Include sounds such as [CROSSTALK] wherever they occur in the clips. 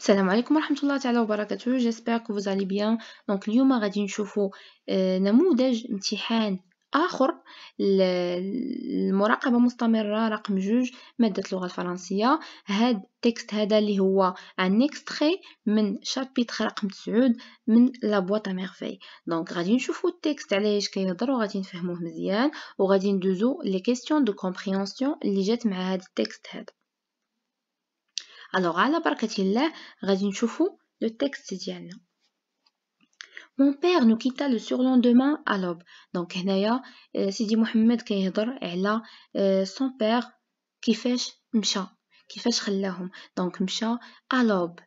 السلام عليكم ورحمه الله تعالى وبركاته جيسبر كو فوزالي بيان دونك اليوم غادي نشوفوا نموذج امتحان اخر المراقبه مستمره رقم جوج ماده اللغه الفرنسيه هاد التكست هذا اللي هو ان اكستري من شابيتر رقم 9 من لا بواط ميرفي دونك غادي نشوفوا التكست علاش كيهضر وغادي نفهموه مزيان وغادي ندوزو لي كيسيون دو كومبريهنسيون اللي جات مع هاد التكست هذا Alors, à de على بركة الله voir le texte. de ديالنا Mon père nous quitta le surlendemain à l'aube. Donc, a euh, Sidi Mohamed qui est a euh, son père qui fait Misha, qui fait Donc, Misha à l'aube,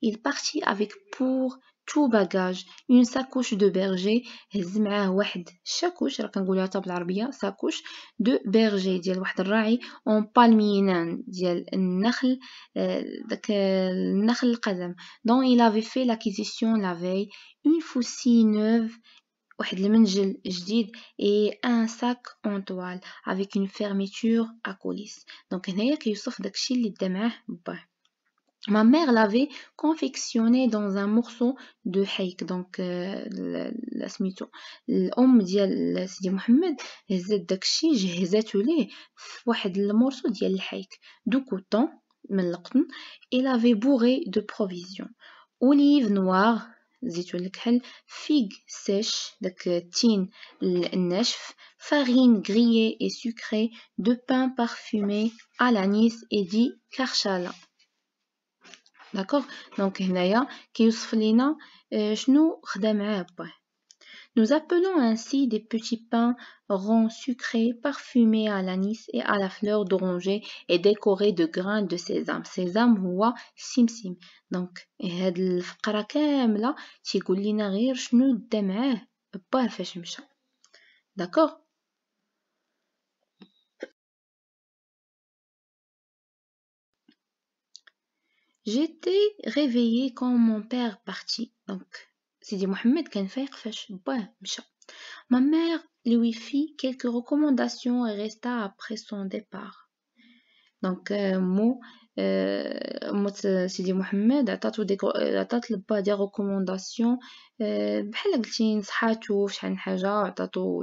Il partit avec pour تو باجاج اون ساكوش دو بيرجي هز معاه واحد شاكوش راه كنقولوها حتى بالعربيه ساكوش دو بيرجي ديال واحد الراعي اون بالمينان ديال النخل داك النخل القزم دون il avait في لاكيزيسيون لا في اون فوسي نوف واحد المنجل جديد اي ان ساك اون طوال افيك اون فيرميتور ا كوليس دونك هنايا كيوصف داكشي اللي دا معاه باه Ma mère l'avait confectionné dans un morceau de haïk, donc euh, la smito. الأم ديال سيدي mohammed il a جهزاتو le morceau dit المورسو ديال الحيك et l'avait bourré de provisions. Olives noires, figues sèches, euh, farine grillée et sucrée, de pain parfumé à l'anis et dit karchala. D'accord. Donc هنايا كيوصف لينا شنو خدا معاه Nous appelons ainsi des petits pains ronds sucrés parfumés à l'anis et à la fleur d'oranger et décorés de grains de sésame. Sésame هو سمسم. Donc هاد الفقره كامله تيقول لينا غير شنو دا معاه باه فاش مشى. D'accord J'étais réveillée quand mon père partit. Donc, Sidi Mohamed كان Ma mère lui fit quelques recommandations et resta après son départ. Donc, euh, mot Sidi Mohamed. a des des recommandations. il a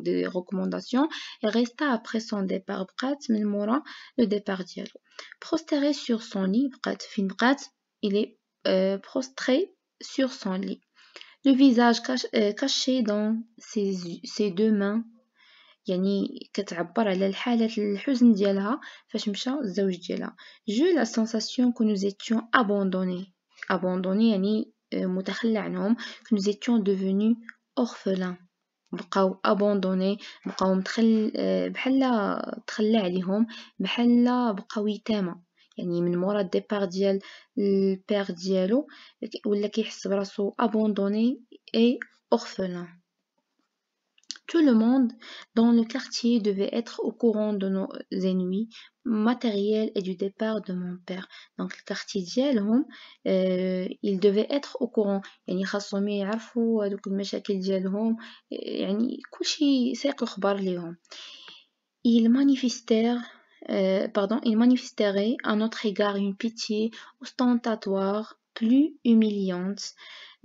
des recommandations. Il resta après son départ. prêt mais mourant le départ sur son lit, Il est euh, prostré sur son lit. Le visage euh, caché dans ses deux mains. يعني كتعبر على الحالة الحزن ديالها فاش مشى الزوج ديالها جو لا سونساسيون كو نوز ايتيون ابوندوني ابوندوني يعني آه، متخلى عنهم كو نوز دوفوني اورفلان بقاو ابوندوني بقاو متخل آه، بحال تخلى عليهم بحال بقاو يتامى يعني من مورا الديبار ديال البير ديالو ولا كيحس براسو ابوندوني اي اورفلان Tout le monde dans le quartier devait être au courant de nos ennuis matériels et du départ de mon père. Donc le quartier eux il devait être au courant يعني خاصهم Ils manifestèrent euh, pardon, ils manifesteraient à notre égard une pitié ostentatoire plus humiliante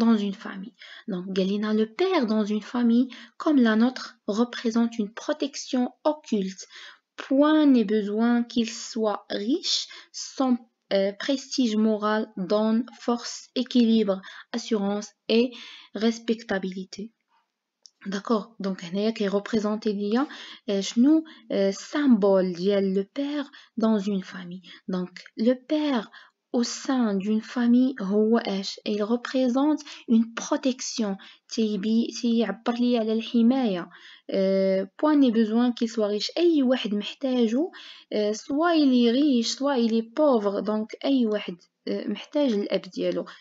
dans une famille. Donc Galina le père dans une famille comme la nôtre représente une protection occulte. Point n'est besoin qu'il soit riche, son euh, prestige moral donne force, équilibre, assurance et respectabilité. D'accord Donc, هنايا représente et شنو symbole le père dans une famille. Donc, le père au sein d'une famille il représente une protection. Euh, point n'est besoin qu'il soit riche. Euh, soit il est riche, soit il est pauvre. Donc, euh,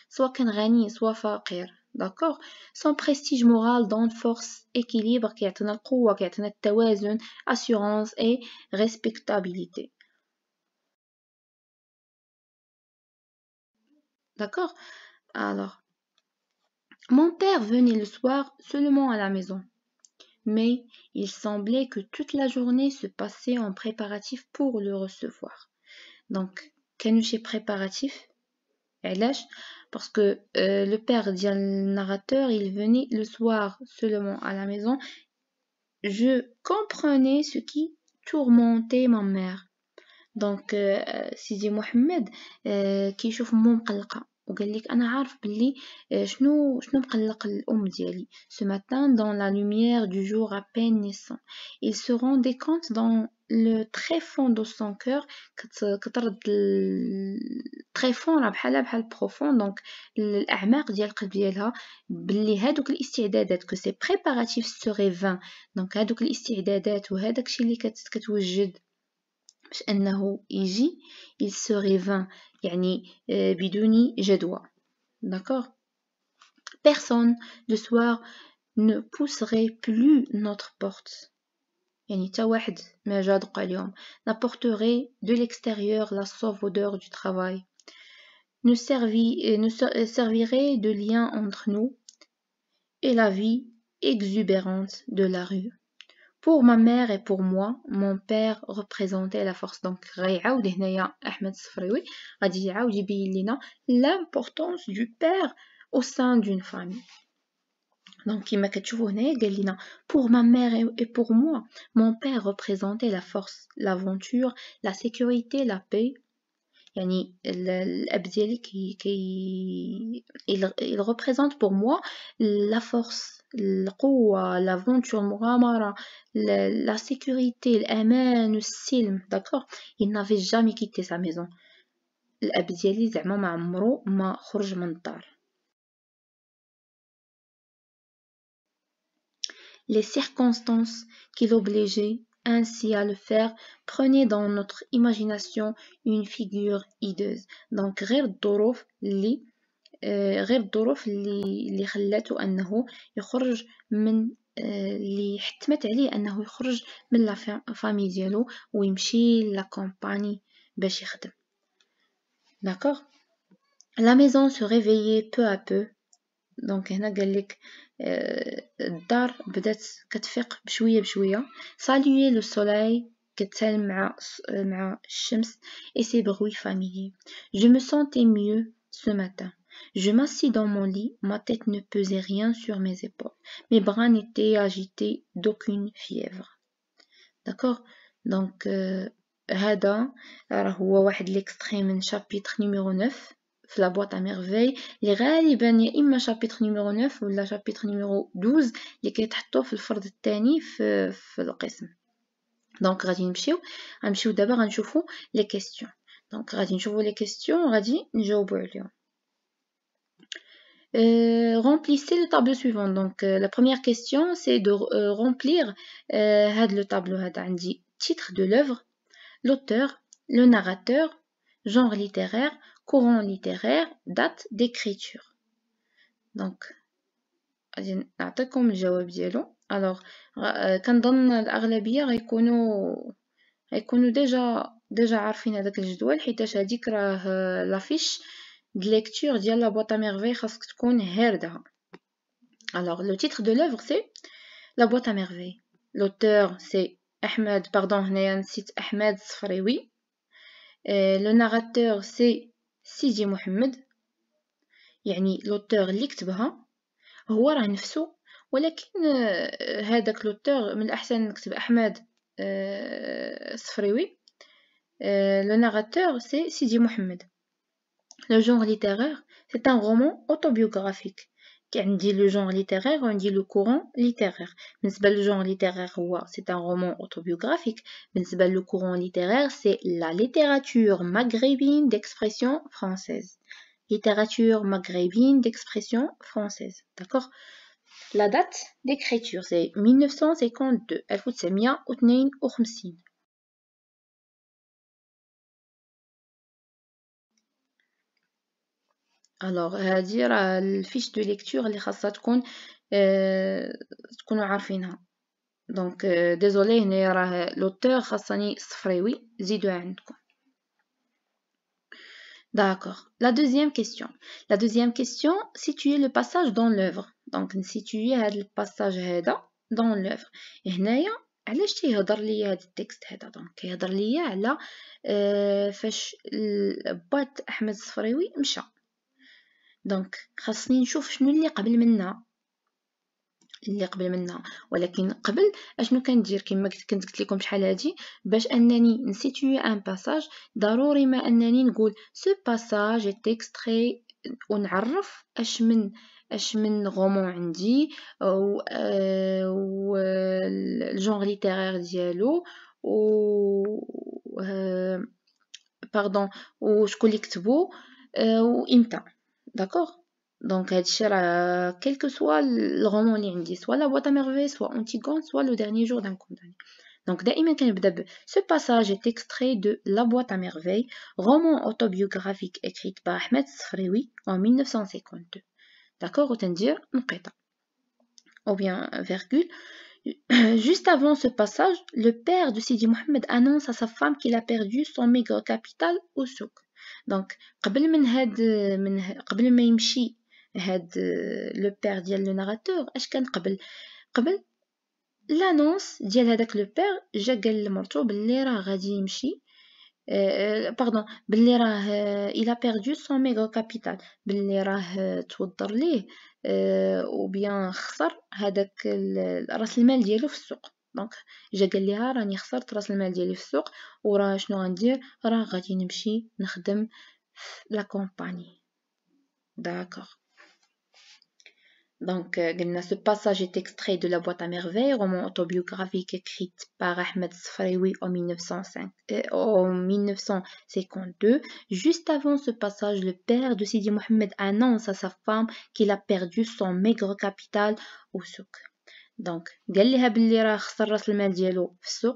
soit qu'un riche, soit pauvre. D'accord Son prestige moral donne force, équilibre, qui est un qui est un assurance et respectabilité. D'accord Alors, mon père venait le soir seulement à la maison. Mais il semblait que toute la journée se passait en préparatif pour le recevoir. Donc, chez préparatif parce que euh, le père dit narrateur, il venait le soir seulement à la maison. Je comprenais ce qui tourmentait ma mère. دونك سيدي محمد كيشوف مو مقلقه وقال لك انا عارف بلي آه، شنو شنو مقلق الام ديالي ce matin dans la lumière du jour à peine naissant il se rendait compte dans le très fond de son cœur كترد très fond راه بحالها بحال profond دونك الاعماق ديال القلب ديالها بلي هادوك الاستعدادات que ces préparatifs seraient فان دونك هادوك الاستعدادات وهذاك الشيء اللي كتوجد il serait vain يعني euh, بدون جدوى d'accord personne le soir ne pousserait plus notre porte يعني تا واحد ما جا n'apporterait de l'extérieur la sauve odeur du travail ne, et euh, ne euh, servirait de lien entre nous et la vie exubérante de la rue pour ma mère et pour moi, mon père représentait la force. Donc, l'importance du père au sein d'une famille. Donc, il m'a dit pour ma mère et pour moi, mon père représentait la force, l'aventure, la sécurité, la paix. il représente pour moi la force القوة l'aventure le la sécurité le السلم d'accord. il n'avait jamais quitté sa maison Les circonstances qui l'obligeaient ainsi à le faire prenaient dans notre imagination une figure hideuse. Donc, Dorof آه، غير الظروف اللي اللي خلاته انه يخرج من آه، اللي حتمت عليه انه يخرج من لا فامي ديالو ويمشي لا كومباني باش يخدم داكوغ لا ميزون سو ريفيي بو ا بو دونك هنا قال لك آه، الدار بدات كتفيق بشويه بشويه سالوي لو سولاي كتسالم مع مع الشمس اي سي بروي فاميلي جو مو سونتي ميو سو ماتان je m'assis dans mon lit ma tête ne pesait rien sur mes épaules mes bras n'étaient agités d'aucune fièvre d'accord donc هذا راه l'extrême واحد numéro من شابيتر نيميرو 9 في لا بواط ا ميرفي اللي غالبا يا اما chapitre نيميرو 9 ولا chapitre numéro 12 اللي كيتحطوا في الفرد الثاني في في القسم donc غادي نمشيو غنمشيو دابا غنشوفو لي كيسيون Donc, غادي نشوفو لي كيسيون وغادي نجاوبو عليهم euh, remplissez le tableau suivant. Donc, euh, la première question, c'est de euh, remplir le tableau. le titre de l'œuvre, l'auteur, le narrateur, genre littéraire, courant littéraire, date d'écriture. Donc, نعطيكم الجواب ديالو الوغ on a déjà, غيكونوا ديجا déjà عارفين la fiche. دليكتور ديال لا بواط ميرفي خاصك تكون هاردها الوغ لو تيتغ دو لوفغ سي لا بواط ميرفي لوتور سي احمد باردون هنايا نسيت احمد الصفريوي لو ناراتور سي سيدي محمد يعني لوتور اللي كتبها هو راه نفسه ولكن هذاك لوتور من الاحسن نكتب احمد صفريوي لو ناراتور سي سيدي محمد Le genre littéraire, c'est un roman autobiographique. Quand on dit le genre littéraire on dit le courant littéraire Mais le genre littéraire c'est un roman autobiographique Mais pas le courant littéraire c'est la littérature maghrébine d'expression française littérature maghrébine d'expression française d'accord la date d'écriture c'est 1952 1952 Alors, c'est-à-dire la fiche de lecture qui est en train vous se Donc, euh، désolé, l'auteur est Sfrewi. train de se D'accord. La deuxième question. La deuxième question, situer le passage dans l'œuvre. Donc, situer le passage dans l'œuvre. Et là, il y a un texte. Donc, il y a un texte qui est en train دونك خاصني نشوف شنو اللي قبل منا اللي قبل منا ولكن قبل اشنو كندير كما كنت قلت لكم شحال هادي باش انني نسيتوي ان باساج ضروري ما انني نقول سو باساج اي اكستري ونعرف اش من اش من غومون عندي آه، و الجونغ ليتيرير ديالو و باردون آه، وشكون اللي كتبو آه، وامتى D'accord Donc, quel que soit le roman dit, soit La boîte à Merveille, soit Antigone, soit Le dernier jour d'un condamné. Donc, ce passage est extrait de La boîte à Merveille, roman autobiographique écrit par Ahmed Srewi en 1952. D'accord Autant dire, Ou bien, virgule. [CLEARS THROAT] Juste avant ce passage, le père de Sidi Mohamed annonce à sa femme qu'il a perdu son maigre capital au souk. دونك قبل من هاد من ه... قبل ما يمشي هاد لو بير ديال لو ناراتور اش كان قبل قبل لانونس ديال هذاك لو بير جا قال لمرتو بلي راه غادي يمشي باردون آه، بلي راه الى بيردو سون ميغو كابيتال بلي راه توضر ليه وبيان آه، خسر هذاك راس المال ديالو في السوق دونك جا Donc, euh, ce passage est extrait de La boîte à merveilles, roman autobiographique écrit par Ahmed Sfraoui en 1952. Euh, Juste avant ce passage, le père de Sidi Mohamed annonce à sa femme qu'il a perdu son maigre capital au souk. Donc, قال ليها باللي راه خسر راس المال ديالو في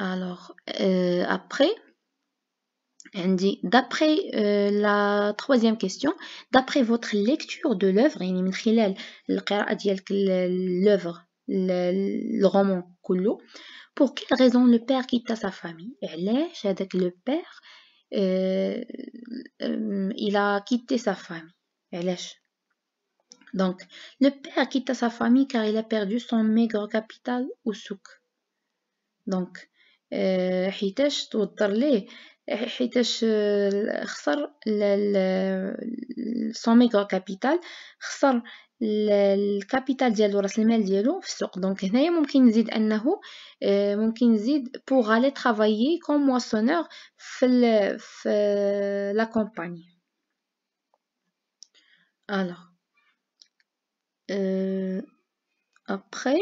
alors euh, après عندي d'après euh, la troisième question d'après votre lecture de l'œuvre يعني من l'œuvre le roman كله pour quelle raison le père quitta sa famille est le père euh, euh, il a quitté sa famille donc le père quitta sa famille car il a perdu son maigre capital ou souk donc حيتاش توضر ليه son maigre capital خسر le capital de reste de l'Orassement de l'Orassement. Donc, nous avons besoin de nous pour aller travailler comme moissonneur dans la campagne. Alors, euh, après,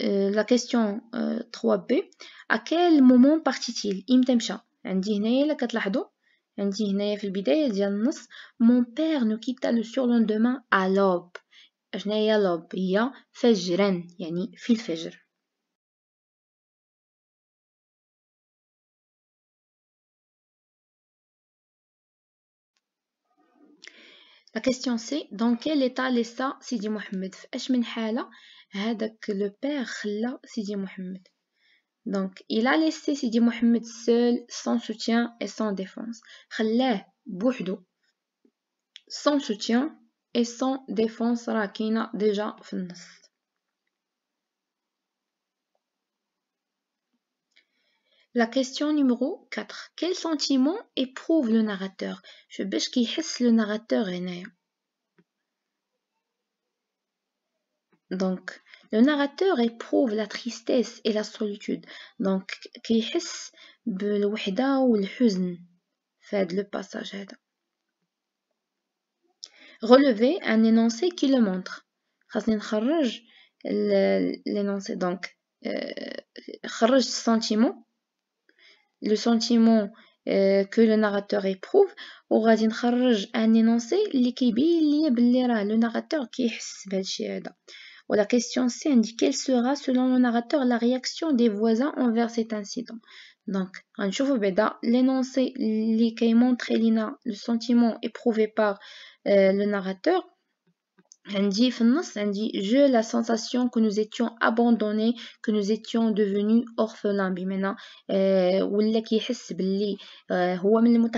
euh, la question 3B euh, À quel moment partit-il Il me dit Nous avons besoin de on Un dimanche au début de l'année, mon père nous quitta le surlendemain à l'aube. Je ne sais pas bien, féejren, y ait-il fait La question c'est, dans quel état est ça, Sidi Mohamed? Est-ce minhala? Est-ce que le père est Sidi Mohamed? Donc, il a laissé Sidi Mohamed seul, sans soutien et sans défense. Khalé sans soutien et sans défense, Rakina déjà La question numéro 4. Quel sentiment éprouve le narrateur Je veux qui le narrateur est Donc, le narrateur éprouve la tristesse et la solitude. Donc, qui بالوحدة ou le passage Relevez un énoncé qui le montre. Khasin l'énoncé. Donc, euh, sentiment. Le sentiment euh, que le narrateur éprouve Ou un un énoncé qui le narrateur qui est la question C indique quelle sera selon le narrateur la réaction des voisins envers cet incident. Donc, en بعدا l'énoncé qui montre le sentiment éprouvé par euh, le narrateur. عندي في je la sensation que nous étions abandonnés que nous étions devenus orphelins maintenant euh, ولا كيحس باللي question هو من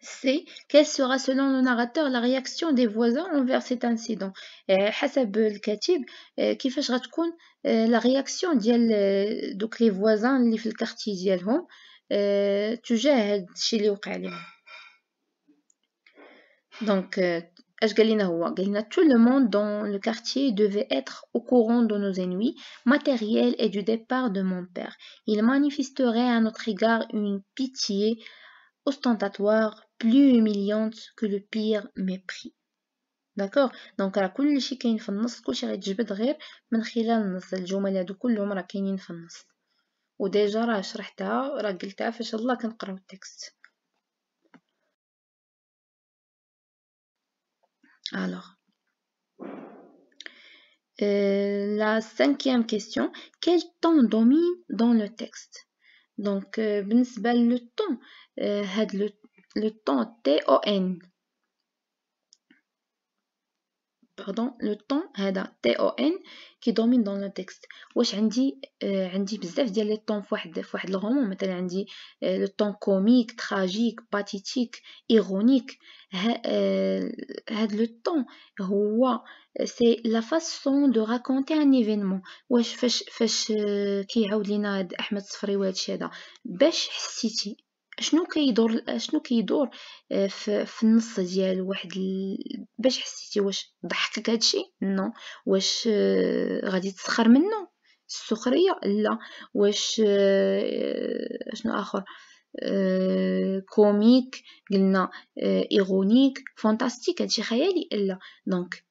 c'est quelle sera selon le narrateur la réaction des voisins envers cet incident Et الكاتب كيفاش غتكون لا رياكسيون ديال دوك لي اللي في الكارتي ديالهم dans le tout le monde dans le quartier devait être au courant de nos ennuis matériels et du départ de mon père il manifesterait à notre égard une pitié ostentatoire, plus humiliante que le pire mépris. D'accord Donc, à tout ce qui est dans le texte, tout ce qui est dans le texte, c'est le texte de la texte. Et déjà, je vais vous je vais vous expliquer, je vais le texte. Alors, euh, la cinquième question, quel temps domine dans le texte donc, euh, le temps, euh, le, le temps T-O-N pardon, le ton هذا TON qui domine dans le texte واش عندي آه, عندي بزاف ديال لي طون فواحد فواحد الغومون مثلا عندي لو طون كوميك تراجيك باتيتيك ايرونيك هاد لو طون هو سي لا فاسون دو راكونتي ان ايفينمون واش فاش فاش كيعاود لينا احمد صفري وهادشي هذا باش حسيتي شنو كيدور شنو كيدور آه، في, في النص ديال واحد ال... باش حسيتي واش ضحكك هادشي نو واش آه، غادي تسخر منه السخريه لا واش آه، شنو اخر كوميك قلنا ايرونيك فانتاستيك هادشي خيالي لا دونك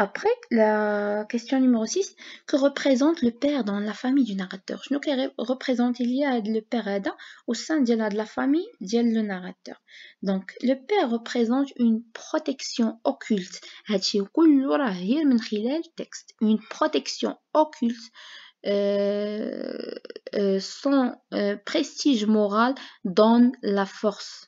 Après, la question numéro 6, que représente le père dans la famille du narrateur Nous représente il y a le père Ada au sein de la, de la famille le narrateur. Donc, le père représente une protection occulte. texte. Une protection occulte euh, euh, son euh, prestige moral donne la force.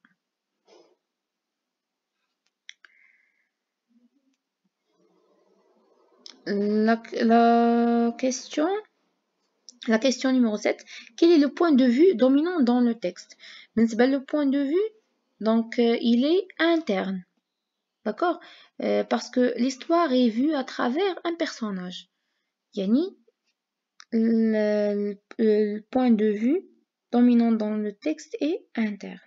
la, question, la question numéro 7, quel est le point de vue dominant dans le texte ben, Le point de vue, donc, euh, il est interne. D'accord euh, Parce que l'histoire est vue à travers un personnage. Yani, euh, le, point de vue dominant dans le texte est interne.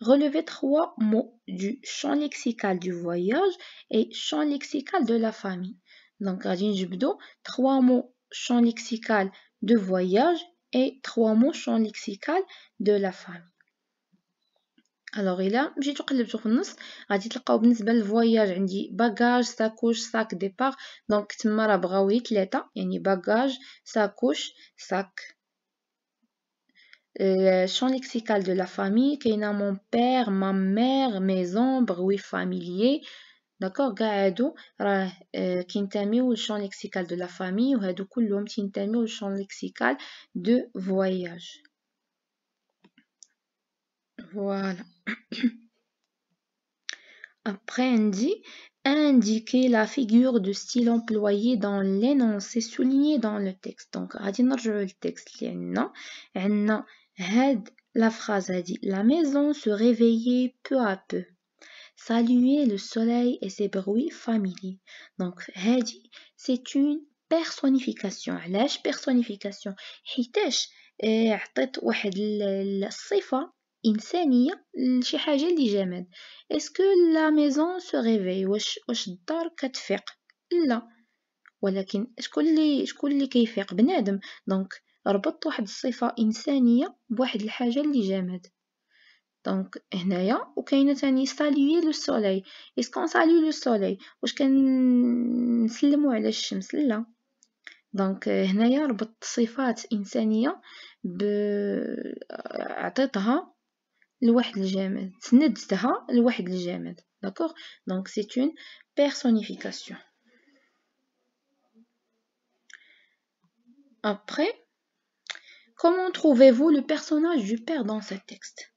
Relevez trois mots du champ lexical du voyage et champ lexical de la famille. Donc, vous Jubdo, trois mots champ lexical de voyage et trois mots champ lexical de la famille. Alors, il a, j'ai tout le tour nous, Radin Tlaka Obnis voyage, il dit bagage, sacoche, sac, départ. Donc, Tmara Braouit, l'état, il dit bagage, sacoche, sac. Le euh, champ lexical de la famille, qu'il y a mon père, ma mère, mes bruit familier d'accord kintamio euh, au champ lexical de la famille, لا فامي وهادو كلهم تينتميو champ lexical champ voyage. Voilà. [COUGHS] Après, on dit indiquer la figure de style employée dans l'énoncé souligné dans le texte. Donc, on le texte. On la phrase, dit la maison se réveillait peu à peu. saluer le soleil et ses bruits familiers. Donc, هذه c'est une personnification. علاش personnification حيتاش عطيت واحد الصفة إنسانية لشي حاجة اللي جماد. اسكو لا ميزون سو ريفي واش واش الدار كتفيق؟ لا ولكن شكون اللي شكون اللي كيفيق بنادم دونك ربط واحد الصفه انسانيه بواحد الحاجه اللي جامد Donc, il y a un salut le soleil. Est-ce qu'on salue le soleil Je ne sais pas si on a le Donc, il y a un peu de sifat qui est un peu de sifat qui est un peu de sifat qui est un peu D'accord Donc, c'est une personnification. Après, comment trouvez-vous le personnage du père dans ce texte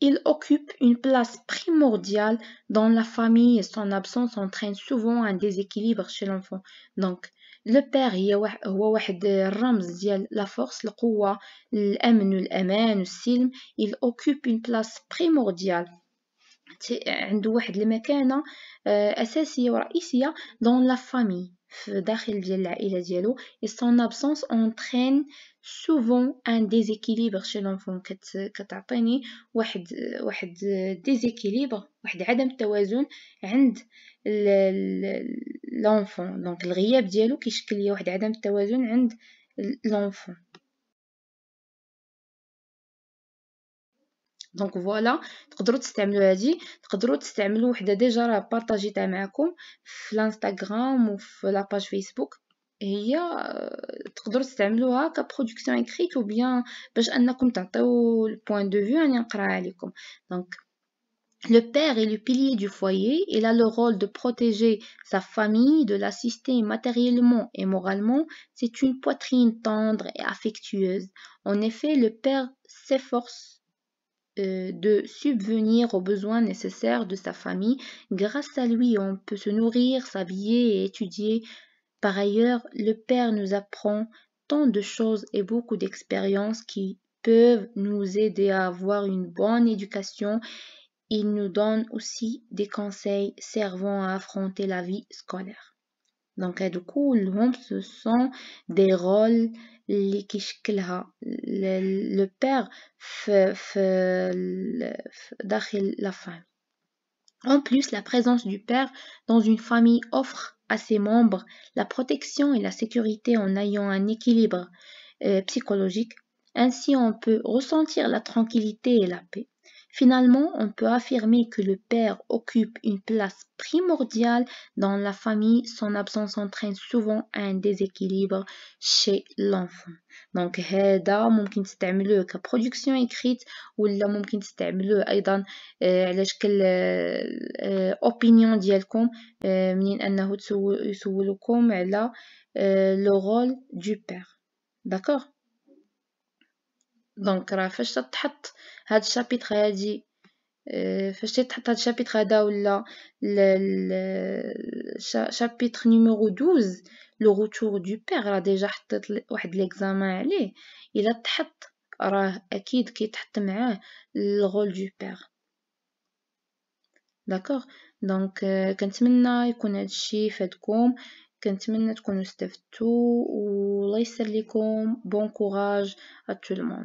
Il occupe une place primordiale dans la famille et son absence entraîne souvent un déséquilibre chez l'enfant. Donc, le père la force, Il occupe une place primordiale. dans la famille. et son absence entraîne ان un شي chez كت كتعطيني واحد واحد ديزيكيليبر واحد عدم توازن عند لونفون دونك الغياب ديالو كيشكل ليا واحد عدم التوازن عند لونفون دونك فوالا تقدروا تستعملوا هذه تقدروا تستعملوا وحده ديجا راه بارطاجيتها معكم في الانستغرام وفي لاباج فيسبوك هي تقدروا تستعملوها كبرودكسيون اكريت او بيان باش انكم تعطيو دو Le père est le pilier du foyer, il a le rôle de protéger sa famille, de l'assister matériellement et moralement. C'est une poitrine tendre et affectueuse. En effet, le père s'efforce euh, de subvenir aux besoins nécessaires de sa famille. Grâce à lui, on peut se nourrir, s'habiller et étudier, par ailleurs, le Père nous apprend tant de choses et beaucoup d'expériences qui peuvent nous aider à avoir une bonne éducation. Il nous donne aussi des conseils servant à affronter la vie scolaire. Donc, du coup, ce sont des rôles le père dans la femme. En plus, la présence du père dans une famille offre à ses membres la protection et la sécurité en ayant un équilibre euh, psychologique. Ainsi, on peut ressentir la tranquillité et la paix. Finalement, on peut affirmer que le père occupe une place primordiale dans la famille. Son absence entraîne souvent un déséquilibre chez l'enfant. Donc, هذا ممكن تستعملوه كبرودكسيون écrite production ممكن تستعملوه أيضا على شكل opinion ديالكم منين أنه تسولكم على le rôle du père. D'accord دونك راه فاش تتحط هاد الشابيتر هادي آه، فاش تتحط هاد الشابيتر هذا ولا الشابيتر نيميرو 12 لو روتور دو بير راه ديجا حطيت واحد ليكزامان عليه الا تحط راه اكيد كيتحط معاه الغول دو بير داكوغ دونك آه، كنتمنى يكون هادشي فادكم كنتمنى تكونوا استفدتوا والله يسر لكم بون كوراج ا تو لو